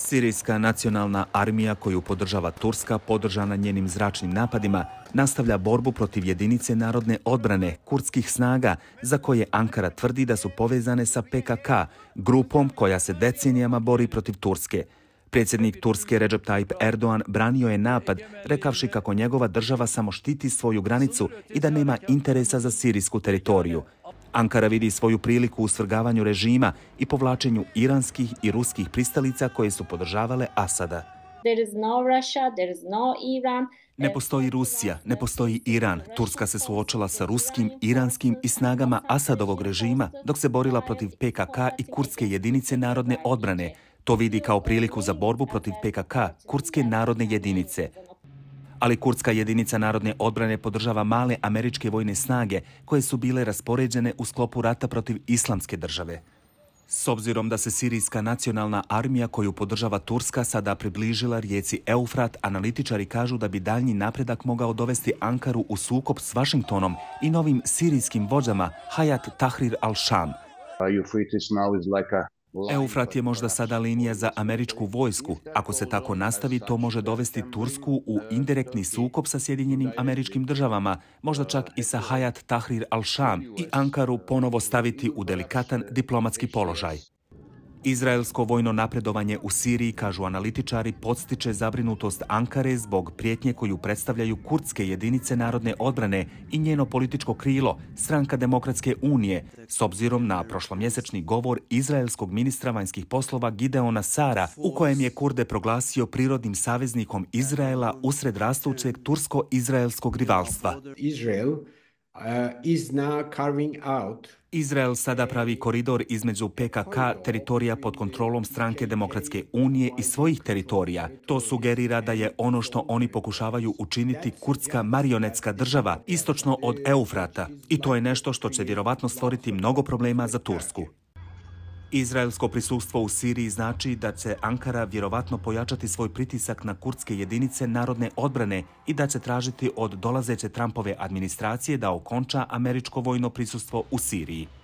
Sirijska nacionalna armija koju podržava Turska, podržana njenim zračnim napadima, nastavlja borbu protiv jedinice narodne odbrane kurdskih snaga, za koje Ankara tvrdi da su povezane sa PKK, grupom koja se decenijama bori protiv Turske. Predsjednik Turske Recep Tayyip Erdoğan branio je napad, rekavši kako njegova država samo štiti svoju granicu i da nema interesa za sirijsku teritoriju. Ankara vidi svoju priliku u svrgavanju režima i povlačenju iranskih i ruskih pristalica koje su podržavale Asada. There is no Russia, there is no Iran. Ne postoji Rusija, ne postoji Iran. Turska se suočila sa ruskim, iranskim i snagama Asadovog režima dok se borila protiv PKK i kurdske jedinice narodne odbrane. To vidi kao priliku za borbu protiv PKK, kurdske narodne jedinice ali Kurdska jedinica narodne odbrane podržava male američke vojne snage koje su bile raspoređene u sklopu rata protiv islamske države. S obzirom da se sirijska nacionalna armija koju podržava Turska sada približila rijeci Eufrat, analitičari kažu da bi daljni napredak mogao dovesti Ankaru u sukop s Vašingtonom i novim sirijskim vođama Hayat Tahrir al-Sham. Eufrat je možda sada linija za američku vojsku. Ako se tako nastavi, to može dovesti Tursku u indirektni sukob sa Sjedinjenim američkim državama, možda čak i sa Hayat Tahrir al-Sham i Ankaru ponovo staviti u delikatan diplomatski položaj. Izraelsko vojno napredovanje u Siriji, kažu analitičari, podstiče zabrinutost Ankare zbog prijetnje koju predstavljaju kurdske jedinice narodne odbrane i njeno političko krilo, stranka Demokratske unije, s obzirom na prošlomjesečni govor izraelskog ministra vanjskih poslova Gideona Sara, u kojem je Kurde proglasio prirodnim saveznikom Izraela usred rastućeg tursko-izraelskog rivalstva. Eh, is now carving out Izrael sada pravi koridor između PKK, teritorija pod kontrolom stranke Demokratske unije i svojih teritorija. To sugerira da je ono što oni pokušavaju učiniti kurdska marionetska država, istočno od Eufrata. I to je nešto što će vjerovatno stvoriti mnogo problema za Tursku. Izraelsko prisustvo u Siriji znači da će Ankara vjerovatno pojačati svoj pritisak na kurdske jedinice narodne odbrane i da će tražiti od dolazeće Trumpove administracije da okonča američko vojno prisustvo u Siriji.